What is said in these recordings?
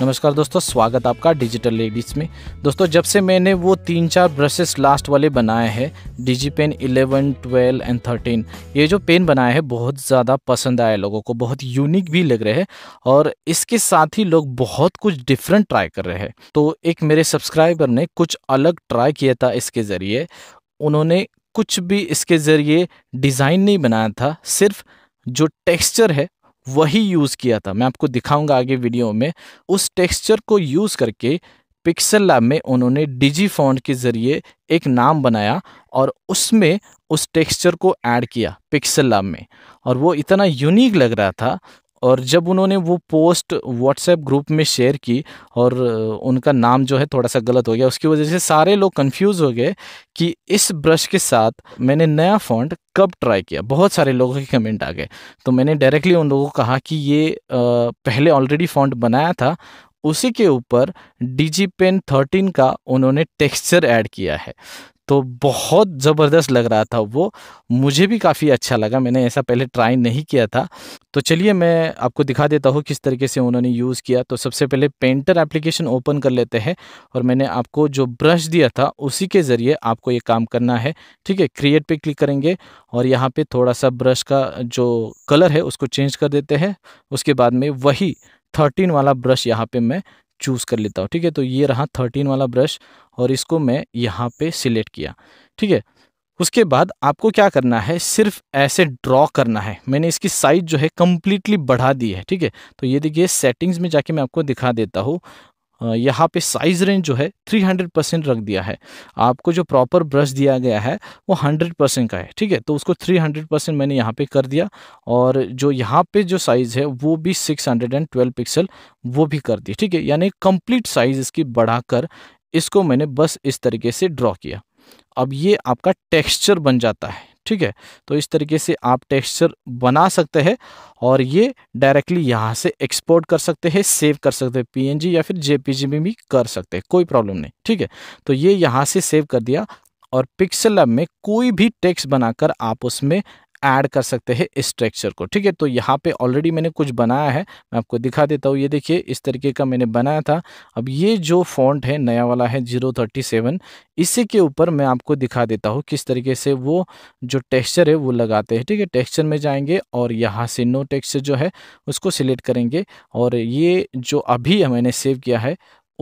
नमस्कार दोस्तों स्वागत आपका डिजिटल लेडीज में दोस्तों जब से मैंने वो तीन चार ब्रशेस लास्ट वाले बनाए हैं digi pen eleven twelve and thirteen ये जो पेन बनाए हैं बहुत ज़्यादा पसंद आया लोगों को बहुत यूनिक भी लग रहे हैं और इसके साथ ही लोग बहुत कुछ डिफरेंट ट्राई कर रहे हैं तो एक मेरे सब्सक्राइबर ने कुछ अलग ट्राई किया था इसके ज़रिए उन्होंने कुछ भी इसके ज़रिए डिज़ाइन नहीं बनाया था सिर्फ जो टेक्सचर है वही यूज़ किया था मैं आपको दिखाऊंगा आगे वीडियो में उस टेक्सचर को यूज़ करके पिक्सल लैब में उन्होंने डिजी फॉन्ट के ज़रिए एक नाम बनाया और उसमें उस टेक्सचर को ऐड किया पिक्सल लैब में और वो इतना यूनिक लग रहा था और जब उन्होंने वो पोस्ट व्हाट्सएप ग्रुप में शेयर की और उनका नाम जो है थोड़ा सा गलत हो गया उसकी वजह से सारे लोग कंफ्यूज हो गए कि इस ब्रश के साथ मैंने नया फॉन्ट कब ट्राई किया बहुत सारे लोगों के कमेंट आ गए तो मैंने डायरेक्टली उन लोगों को कहा कि ये पहले ऑलरेडी फॉन्ट बनाया था उसी के ऊपर डी जी पेन थर्टीन का उन्होंने टेक्सचर ऐड किया है तो बहुत ज़बरदस्त लग रहा था वो मुझे भी काफ़ी अच्छा लगा मैंने ऐसा पहले ट्राई नहीं किया था तो चलिए मैं आपको दिखा देता हूँ किस तरीके से उन्होंने यूज़ किया तो सबसे पहले पेंटर एप्लीकेशन ओपन कर लेते हैं और मैंने आपको जो ब्रश दिया था उसी के ज़रिए आपको ये काम करना है ठीक है क्रिएट पर क्लिक करेंगे और यहाँ पर थोड़ा सा ब्रश का जो कलर है उसको चेंज कर देते हैं उसके बाद में वही थर्टीन वाला ब्रश यहाँ पे मैं चूज़ कर लेता हूँ ठीक है तो ये रहा थर्टीन वाला ब्रश और इसको मैं यहाँ पे सिलेक्ट किया ठीक है उसके बाद आपको क्या करना है सिर्फ ऐसे ड्रॉ करना है मैंने इसकी साइज़ जो है कम्प्लीटली बढ़ा दी है ठीक है तो ये देखिए सेटिंग्स में जाके मैं आपको दिखा देता हूँ यहाँ पे साइज रेंज जो है 300 परसेंट रख दिया है आपको जो प्रॉपर ब्रश दिया गया है वो 100 परसेंट का है ठीक है तो उसको 300 परसेंट मैंने यहाँ पे कर दिया और जो यहाँ पे जो साइज़ है वो भी 612 पिक्सल वो भी कर दी ठीक है यानी कंप्लीट साइज़ इसकी बढ़ाकर इसको मैंने बस इस तरीके से ड्रॉ किया अब ये आपका टेक्स्चर बन जाता है ठीक है तो इस तरीके से आप टेक्सचर बना सकते हैं और ये डायरेक्टली यहाँ से एक्सपोर्ट कर सकते हैं सेव कर सकते हैं पीएनजी या फिर जेपीजी में भी कर सकते हैं कोई प्रॉब्लम नहीं ठीक है तो ये यहाँ से सेव कर दिया और पिक्सल लैब में कोई भी टेक्स्ट बनाकर आप उसमें ऐड कर सकते हैं स्ट्रक्चर को ठीक है तो यहाँ पे ऑलरेडी मैंने कुछ बनाया है मैं आपको दिखा देता हूँ ये देखिए इस तरीके का मैंने बनाया था अब ये जो फॉन्ट है नया वाला है जीरो थर्टी सेवन इसी के ऊपर मैं आपको दिखा देता हूँ किस तरीके से वो जो टेक्स्चर है वो लगाते हैं ठीक है टेक्स्चर में जाएंगे और यहाँ से नो टेक्स्चर जो है उसको सिलेक्ट करेंगे और ये जो अभी मैंने सेव किया है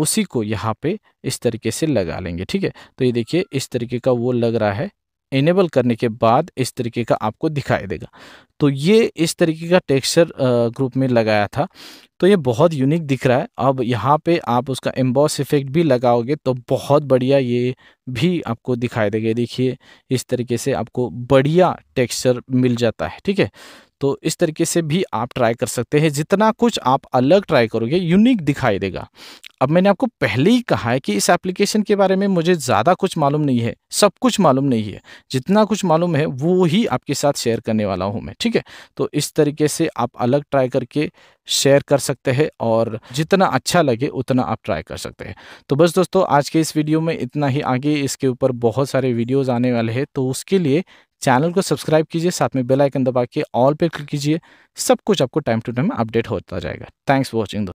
उसी को यहाँ पे इस तरीके से लगा लेंगे ठीक है तो ये देखिए इस तरीके का वो लग रहा है इनेबल करने के बाद इस तरीके का आपको दिखाई देगा तो ये इस तरीके का टेक्सचर ग्रुप में लगाया था तो ये बहुत यूनिक दिख रहा है अब यहाँ पे आप उसका एम्बॉस इफेक्ट भी लगाओगे तो बहुत बढ़िया ये भी आपको दिखाई देगा देखिए इस तरीके से आपको बढ़िया टेक्सचर मिल जाता है ठीक है तो इस तरीके से भी आप ट्राई कर सकते हैं जितना कुछ आप अलग ट्राई करोगे यूनिक दिखाई देगा अब मैंने आपको पहले ही कहा है कि इस एप्लीकेशन के बारे में मुझे ज़्यादा कुछ मालूम नहीं है सब कुछ मालूम नहीं है जितना कुछ मालूम है वो ही आपके साथ शेयर करने वाला हूँ मैं ठीक है तो इस तरीके से आप अलग ट्राई करके शेयर कर सकते हैं और जितना अच्छा लगे उतना आप ट्राई कर सकते हैं तो बस दोस्तों आज के इस वीडियो में इतना ही आगे इसके ऊपर बहुत सारे वीडियोज़ आने वाले हैं तो उसके लिए चैनल को सब्सक्राइब कीजिए साथ में बेल आइकन दबा के ऑल पे क्लिक कीजिए सब कुछ आपको टाइम टू टाइम अपडेट होता जाएगा थैंक्स फॉर वॉचिंग